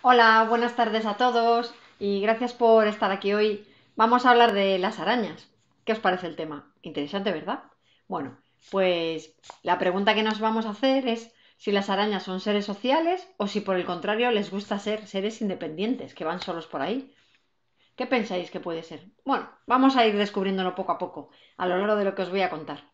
Hola, buenas tardes a todos y gracias por estar aquí hoy. Vamos a hablar de las arañas. ¿Qué os parece el tema? Interesante, ¿verdad? Bueno, pues la pregunta que nos vamos a hacer es si las arañas son seres sociales o si por el contrario les gusta ser seres independientes, que van solos por ahí. ¿Qué pensáis que puede ser? Bueno, vamos a ir descubriéndolo poco a poco, a lo largo de lo que os voy a contar.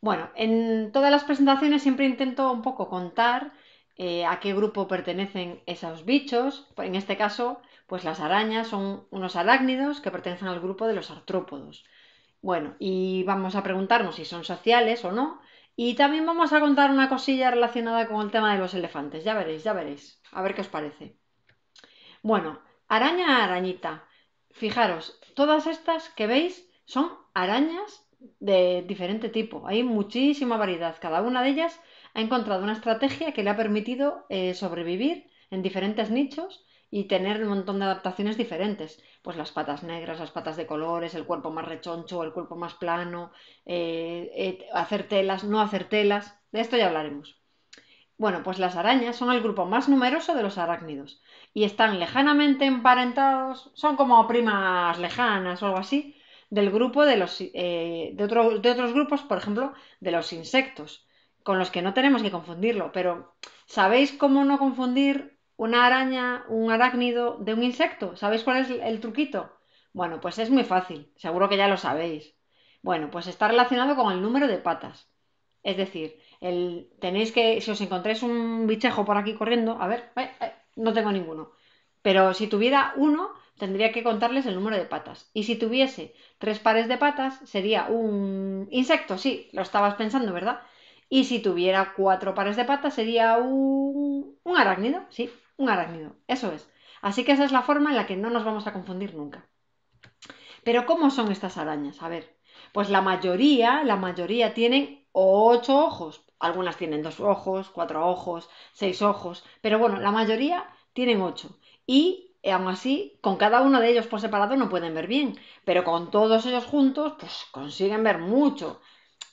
Bueno, en todas las presentaciones siempre intento un poco contar eh, a qué grupo pertenecen esos bichos. Pues, en este caso, pues las arañas son unos arácnidos que pertenecen al grupo de los artrópodos. Bueno, y vamos a preguntarnos si son sociales o no. Y también vamos a contar una cosilla relacionada con el tema de los elefantes. Ya veréis, ya veréis. A ver qué os parece. Bueno, araña arañita. Fijaros, todas estas que veis son arañas de diferente tipo. Hay muchísima variedad. Cada una de ellas ha encontrado una estrategia que le ha permitido eh, sobrevivir en diferentes nichos y tener un montón de adaptaciones diferentes. Pues las patas negras, las patas de colores, el cuerpo más rechoncho, el cuerpo más plano, eh, eh, hacer telas, no hacer telas. De esto ya hablaremos. Bueno, pues las arañas son el grupo más numeroso de los arácnidos y están lejanamente emparentados, son como primas lejanas o algo así, del grupo de los de, de otros grupos, por ejemplo, de los insectos, con los que no tenemos que confundirlo, pero ¿sabéis cómo no confundir una araña, un arácnido de un insecto? ¿Sabéis cuál es el truquito? Bueno, pues es muy fácil, seguro que ya lo sabéis. Bueno, pues está relacionado con el número de patas. Es decir, el, tenéis que, si os encontráis un bichejo por aquí corriendo, a ver, eh, eh, no tengo ninguno. Pero si tuviera uno, tendría que contarles el número de patas. Y si tuviese tres pares de patas, sería un insecto, sí, lo estabas pensando, ¿verdad? Y si tuviera cuatro pares de patas sería un, un arácnido, sí, un arácnido, eso es. Así que esa es la forma en la que no nos vamos a confundir nunca. Pero ¿cómo son estas arañas? A ver, pues la mayoría, la mayoría tienen ocho ojos. Algunas tienen dos ojos, cuatro ojos, seis ojos, pero bueno, la mayoría tienen ocho. Y aún así, con cada uno de ellos por separado no pueden ver bien, pero con todos ellos juntos, pues consiguen ver mucho.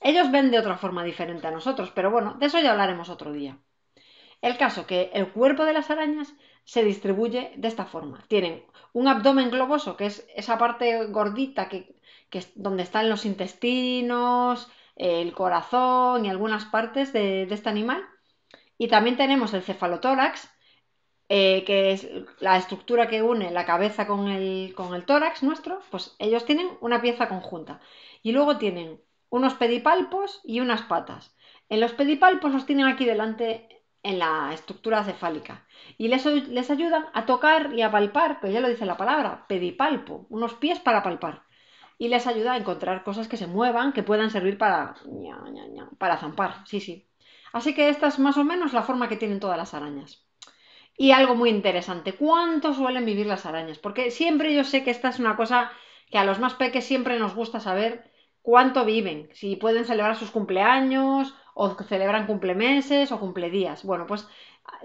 Ellos ven de otra forma diferente a nosotros, pero bueno, de eso ya hablaremos otro día. El caso que el cuerpo de las arañas se distribuye de esta forma. Tienen un abdomen globoso, que es esa parte gordita que, es donde están los intestinos, el corazón y algunas partes de, este animal. Y también tenemos el cefalotórax, eh, que es la estructura que une la cabeza con el, con el tórax nuestro, pues ellos tienen una pieza conjunta. Y luego tienen unos pedipalpos y unas patas. En eh, los pedipalpos los tienen aquí delante en la estructura cefálica y les, les ayudan a tocar y a palpar, pues ya lo dice la palabra, pedipalpo, unos pies para palpar. Y les ayuda a encontrar cosas que se muevan, que puedan servir para, para zampar, sí, sí. Así que esta es más o menos la forma que tienen todas las arañas. Y algo muy interesante, ¿cuánto suelen vivir las arañas? Porque siempre yo sé que esta es una cosa que a los más peques siempre nos gusta saber cuánto viven, si pueden celebrar sus cumpleaños o celebran cumplemeses o cumpledías. Bueno, pues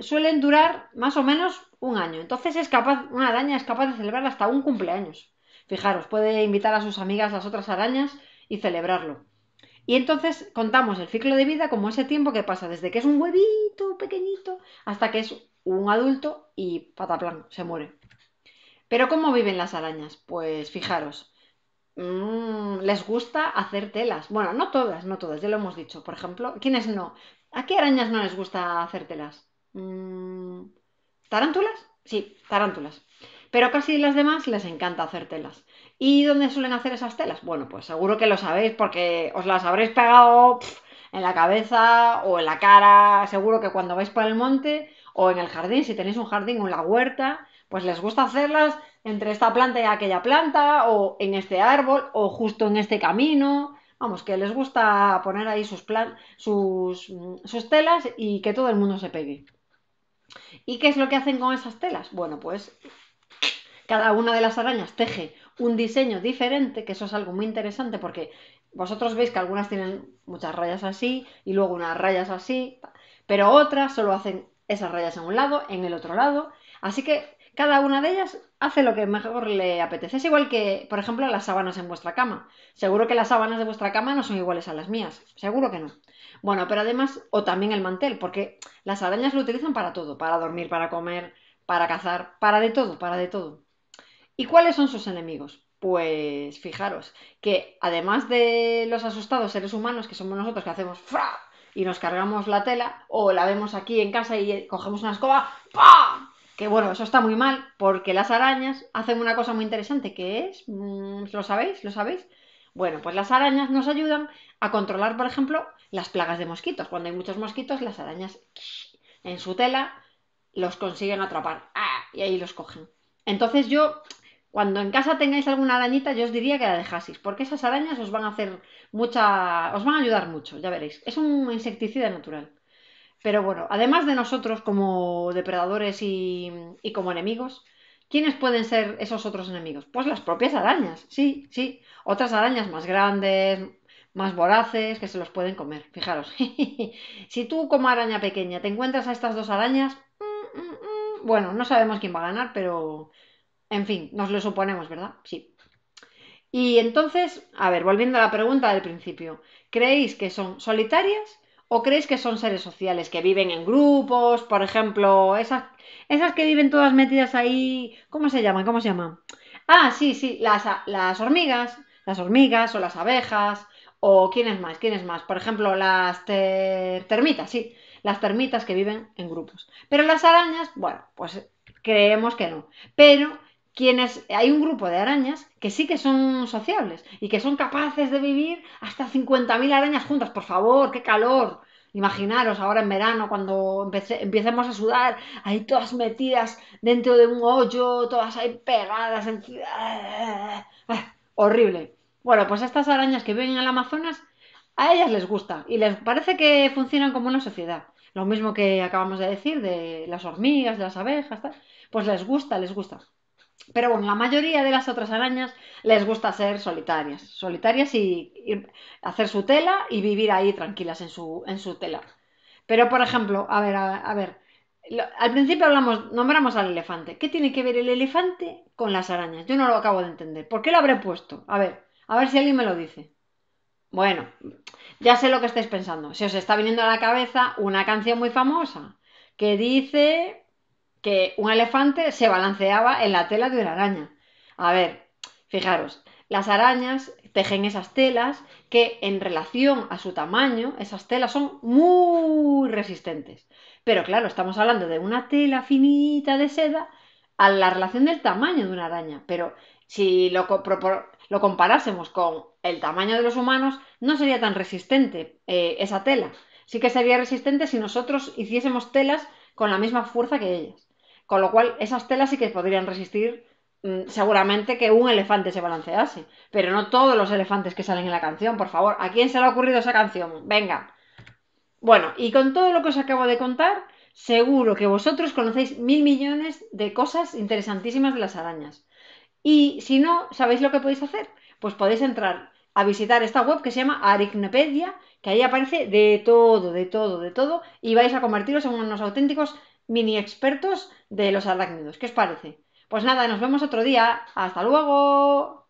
suelen durar más o menos un año. Entonces es capaz, una araña es capaz de celebrar hasta un cumpleaños. Fijaros, puede invitar a sus amigas las otras arañas y celebrarlo. Y entonces contamos el ciclo de vida como ese tiempo que pasa desde que es un huevito pequeñito hasta que es un adulto y pataplán, se muere. Pero ¿cómo viven las arañas? Pues fijaros, Mm, les gusta hacer telas. Bueno, no todas, no todas, ya lo hemos dicho. Por ejemplo, ¿quiénes no? ¿A qué arañas no les gusta hacer telas? Mm, ¿Tarántulas? Sí, tarántulas. Pero casi las demás les encanta hacer telas. ¿Y dónde suelen hacer esas telas? Bueno, pues seguro que lo sabéis porque os las habréis pegado en la cabeza o en la cara. Seguro que cuando vais por el monte o en el jardín, si tenéis un jardín o en la huerta, pues les gusta hacerlas entre esta planta y aquella planta, o en este árbol, o justo en este camino. Vamos, que les gusta poner ahí sus, plan mm, sus, telas y que todo el mundo se pegue. ¿Y qué es lo que hacen con esas telas? Bueno, pues cada una de las arañas teje un diseño diferente, que eso es algo muy interesante porque vosotros veis que algunas tienen muchas rayas así y luego unas rayas así, pero otras solo hacen esas rayas en un lado, en el otro lado. Así que cada una de ellas hace lo que mejor le apetece. Es igual que, por ejemplo, las sábanas en vuestra cama. Seguro que las sábanas de vuestra cama no son iguales a las mías. Seguro que no. Bueno, pero además, o también el mantel, porque las arañas lo utilizan para todo, para dormir, para comer, para cazar, para de todo, para de todo. ¿Y cuáles son sus enemigos? Pues fijaros que además de los asustados seres humanos que somos nosotros que hacemos ¡fra! y nos cargamos la tela o la vemos aquí en casa y cogemos una escoba ¡pam! Que bueno, eso está muy mal, porque las arañas hacen una cosa muy interesante, que es, mm, ¿lo sabéis? ¿Lo sabéis? Bueno, pues las arañas nos ayudan a controlar, por ejemplo, las plagas de mosquitos. Cuando hay muchos mosquitos, las arañas en su tela los consiguen atrapar. ¡Ah! Y ahí los cogen. Entonces yo, cuando en casa tengáis alguna arañita, yo os diría que la dejaseis, porque esas arañas os van a hacer mucha... os van a ayudar mucho, ya veréis. Es un insecticida natural. Pero bueno, además de nosotros como depredadores y, como enemigos, ¿Quiénes pueden ser esos otros enemigos? Pues las propias arañas, sí, sí. Otras arañas más grandes, más voraces, que se los pueden comer. Fijaros, si tú como araña pequeña te encuentras a estas dos arañas, mm, mm, mm, bueno, no sabemos quién va a ganar, pero en fin, nos lo suponemos, ¿verdad? Sí. Y entonces, a ver, volviendo a la pregunta del principio, ¿creéis que son solitarias ¿O creéis que son seres sociales que viven en grupos? Por ejemplo, esas, esas que viven todas metidas ahí. ¿Cómo se llaman? ¿Cómo se llaman? Ah, sí, sí, las, las hormigas, las hormigas o las abejas, o quién es más, quién más. Por ejemplo, las termitas, sí, las termitas que viven en grupos. Pero las arañas, bueno, pues creemos que no. Pero quienes hay un grupo de arañas que sí que son sociables y que son capaces de vivir hasta 50.000 arañas juntas. Por favor, qué calor. Imaginaros ahora en verano cuando empecemos a sudar, ahí todas metidas dentro de un hoyo, todas ahí pegadas. En... Ah, horrible. Bueno, pues estas arañas que viven en el Amazonas, a ellas les gusta y les parece que funcionan como una sociedad. Lo mismo que acabamos de decir de las hormigas, de las abejas, pues les gusta, les gusta. Pero bueno, la mayoría de las otras arañas les gusta ser solitarias, solitarias y, hacer su tela y vivir ahí tranquilas en su, en su tela. Pero por ejemplo, a ver, a, ver, al principio hablamos, nombramos al elefante. ¿Qué tiene que ver el elefante con las arañas? Yo no lo acabo de entender. ¿Por qué lo habré puesto? A ver, a ver si alguien me lo dice. Bueno, ya sé lo que estáis pensando. Si os está viniendo a la cabeza una canción muy famosa que dice que un elefante se balanceaba en la tela de una araña. A ver, fijaros, las arañas tejen esas telas que en relación a su tamaño, esas telas son muy resistentes. Pero claro, estamos hablando de una tela finita de seda a la relación del tamaño de una araña. Pero si lo, comparásemos con el tamaño de los humanos, no sería tan resistente eh, esa tela. Sí que sería resistente si nosotros hiciésemos telas con la misma fuerza que ellas. Con lo cual, esas telas sí que podrían resistir mm, seguramente que un elefante se balancease. Pero no todos los elefantes que salen en la canción, por favor. ¿A quién se le ha ocurrido esa canción? Venga. Bueno, y con todo lo que os acabo de contar, seguro que vosotros conocéis mil millones de cosas interesantísimas de las arañas. Y si no, ¿sabéis lo que podéis hacer? Pues podéis entrar a visitar esta web que se llama Aricnopedia, que ahí aparece de todo, de todo, de todo, y vais a convertiros en unos auténticos mini expertos de los arácnidos. ¿Qué os parece? Pues nada, nos vemos otro día. Hasta luego.